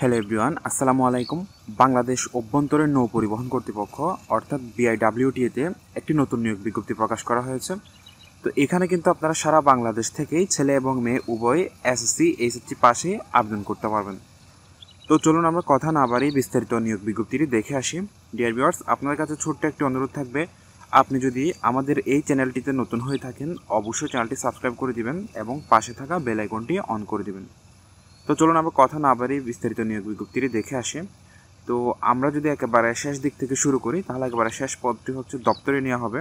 hello everyone আসসালামু আলাইকুম বাংলাদেশ অভ্যন্তরীণ নৌ পরিবহন কর্তৃপক্ষ অর্থাৎ বিআইডাব্লিউটিএতে একটি নতুন নিয়োগ বিজ্ঞপ্তি প্রকাশ করা হয়েছে তো এখানে কিন্তু আপনারা সারা বাংলাদেশ থেকেই ছেলে এবং মেয়ে উভয় এসএসসি এইচএসসি পাশে আবেদন করতে পারবেন তো চলুন আমরা কথা না বাড়ি বিস্তারিত নিয়োগ বিজ্ঞপ্তিটি দেখে আসি ডিয়ার ভিওয়ার্স আপনার কাছে ছোট্ট একটি অনুরোধ থাকবে আপনি যদি আমাদের এই চ্যানেলটিতে নতুন হয়ে থাকেন অবশ্যই চ্যানেলটি সাবস্ক্রাইব করে দিবেন এবং পাশে থাকা বেল আইকনটি অন করে দিবেন তো চলুন আমরা কথা না বাড়ি বিস্তারিত নিয়োগ বিজ্ঞপ্তিটি দেখে আসি তো আমরা যদি একেবারে শেষ দিক থেকে শুরু করি তাহলে একেবারে শেষ পদটি হচ্ছে দপ্তরে নেওয়া হবে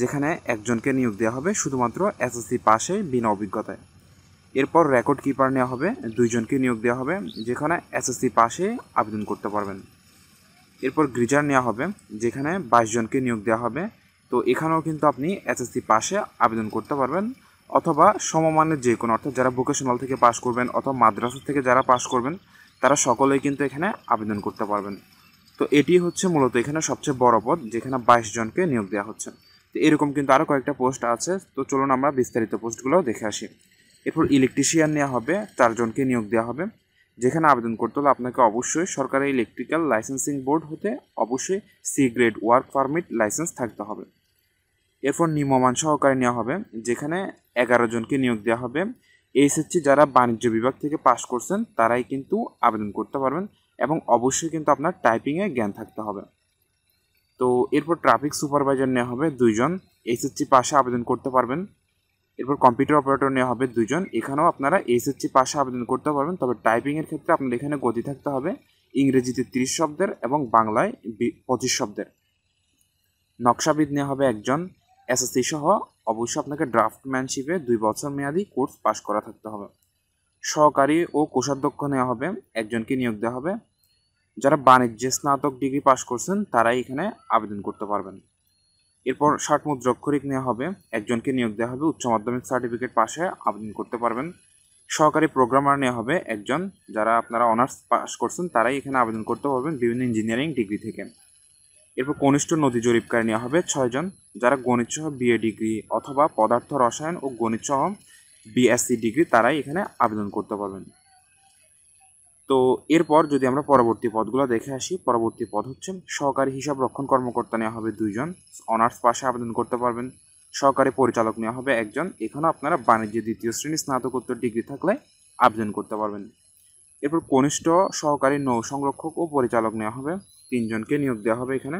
যেখানে একজনকে নিয়োগ দেওয়া হবে শুধুমাত্র এসএসসি পাশে বিনা অভিজ্ঞতায় এরপর রেকর্ড কিপার নেওয়া হবে দুইজনকে নিয়োগ দেওয়া হবে যেখানে এসএসসি পাশে আবেদন করতে পারবেন এরপর গ্রিজার নেওয়া হবে যেখানে বাইশজনকে নিয়োগ দেওয়া হবে তো এখানেও কিন্তু আপনি এসএসসি পাশে আবেদন করতে পারবেন অথবা সমমানের যে কোনো অর্থাৎ যারা ভোকেশনাল থেকে পাশ করবেন অথবা মাদ্রাসা থেকে যারা পাশ করবেন তারা সকলেই কিন্তু এখানে আবেদন করতে পারবেন তো এটি হচ্ছে মূলত এখানে সবচেয়ে বড় পদ যেখানে বাইশ জনকে নিয়োগ দেওয়া হচ্ছে তো এরকম কিন্তু আরও কয়েকটা পোস্ট আছে তো চলুন আমরা বিস্তারিত পোস্টগুলো দেখে আসি এরপর ইলেকট্রিশিয়ান নেওয়া হবে চারজনকে নিয়োগ দেওয়া হবে যেখানে আবেদন করতে হলে আপনাকে অবশ্যই সরকারি ইলেকট্রিক্যাল লাইসেন্সিং বোর্ড হতে অবশ্যই C grade work permit license থাকতে হবে এরপর নিম্নমান সহকারে নেওয়া হবে যেখানে এগারো জনকে নিয়োগ দেওয়া হবে এইচএসসি যারা বাণিজ্য বিভাগ থেকে পাশ করছেন তারাই কিন্তু আবেদন করতে পারবেন এবং অবশ্যই কিন্তু আপনার টাইপিংয়ে জ্ঞান থাকতে হবে তো এরপর ট্রাফিক সুপারভাইজার নেওয়া হবে দুইজন এইচএসসি পাশে আবেদন করতে পারবেন এরপর কম্পিউটার অপারেটর নেওয়া হবে দুজন এখানেও আপনারা এইচএসসি পাশে আবেদন করতে পারবেন তবে টাইপিংয়ের ক্ষেত্রে আপনার এখানে গতি থাকতে হবে ইংরেজিতে তিরিশ শব্দের এবং বাংলায় পঁচিশ শব্দের নকশাবিদ নেওয়া হবে একজন এসএসসি সহ অবশ্যই আপনাকে ড্রাফটম্যানশিপে দুই বছর মেয়াদি কোর্স পাশ করা থাকতে হবে সহকারী ও কোষাধ্যক্ষ নেওয়া হবে একজনকে নিয়োগ দেওয়া হবে যারা বাণিজ্যে স্নাতক ডিগ্রি পাশ করছেন তারাই এখানে আবেদন করতে পারবেন এরপর ষাট মুদ্রক্ষরিক নেওয়া হবে একজনকে নিয়োগ দেওয়া হবে উচ্চ মাধ্যমিক সার্টিফিকেট পাশে আবেদন করতে পারবেন সহকারী প্রোগ্রামার নেওয়া হবে একজন যারা আপনারা অনার্স পাস করছেন তারাই এখানে আবেদন করতে পারবেন বিভিন্ন ইঞ্জিনিয়ারিং ডিগ্রি থেকে এরপর কনিষ্ঠ নদী জরিপকারী নেওয়া হবে ছয়জন যারা গণিত সহ বিএ ডিগ্রি অথবা পদার্থ রসায়ন ও গণিত সহ বিএসসি ডিগ্রি তারাই এখানে আবেদন করতে পারবেন তো এরপর যদি আমরা পরবর্তী পদগুলো দেখে আসি পরবর্তী পদ হচ্ছে সহকারী হিসাব রক্ষণ কর্মকর্তা নেওয়া হবে দুইজন অনার্স পাশে আবেদন করতে পারবেন সহকারী পরিচালক নেওয়া হবে একজন এখানেও আপনারা বাণিজ্য দ্বিতীয় শ্রেণী স্নাতকোত্তর ডিগ্রি থাকলে আবেদন করতে পারবেন এরপর কনিষ্ঠ সহকারী নৌ সংরক্ষক ও পরিচালক নেওয়া হবে তিনজনকে নিয়োগ দেওয়া হবে এখানে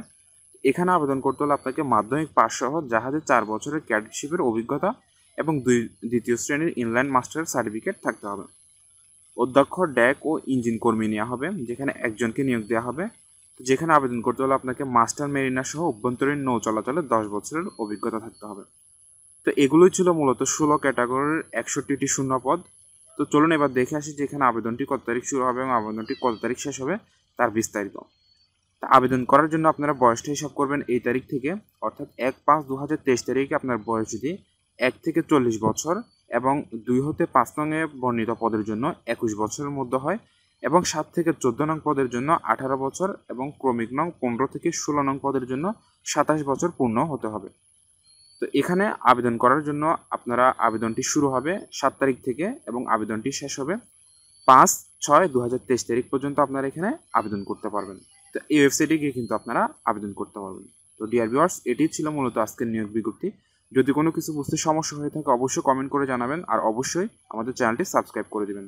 এখানে আবেদন করতে হলে আপনাকে মাধ্যমিক পাস সহ জাহাজে চার বছরের ক্যাডশিপের অভিজ্ঞতা এবং দুই দ্বিতীয় শ্রেণীর ইনলাইন মাস্টারের সার্টিফিকেট থাকতে হবে অধ্যক্ষ ড্যাক ও ইঞ্জিন কর্মী নেওয়া হবে যেখানে একজনকে নিয়োগ দেওয়া হবে যেখানে আবেদন করতে হলে আপনাকে মাস্টার মেরিনা সহ অভ্যন্তরীণ নৌ চলাচলে দশ বছরের অভিজ্ঞতা থাকতে হবে তো এগুলোই ছিল মূলত ষোলো ক্যাটাগরির একষট্টিটি শূন্য পদ তো চলুন এবার দেখে আসি যে এখানে আবেদনটি কত তারিখ শুরু হবে এবং আবেদনটি কত তারিখ শেষ হবে তার বিস্তারিত আবেদন করার জন্য আপনারা বয়সটা হিসাব করবেন এই তারিখ থেকে অর্থাৎ এক পাঁচ দু হাজার তেইশ তারিখে আপনার বয়স যদি এক থেকে চল্লিশ বছর এবং দুই হতে পাঁচ নংয়ে বর্ণিত পদের জন্য একুশ বছরের মধ্যে হয় এবং সাত থেকে চোদ্দ নং পদের জন্য আঠারো বছর এবং ক্রমিক নং পনেরো থেকে ষোলো নং পদের জন্য সাতাশ বছর পূর্ণ হতে হবে তো এখানে আবেদন করার জন্য আপনারা আবেদনটি শুরু হবে সাত তারিখ থেকে এবং আবেদনটি শেষ হবে পাঁচ ছয় দু তারিখ পর্যন্ত আপনারা এখানে আবেদন করতে পারবেন তো এই ওয়েবসাইটে গিয়ে কিন্তু আপনারা আবেদন করতে পারবেন তো ডিয়ার ভিওয়ার্স এটি ছিল মূলত আজকের নিয়োগ বিজ্ঞপ্তি যদি কোনো কিছু বুঝতে সমস্যা হয়ে থাকে অবশ্যই কমেন্ট করে জানাবেন আর অবশ্যই আমাদের চ্যানেলটি সাবস্ক্রাইব করে দেবেন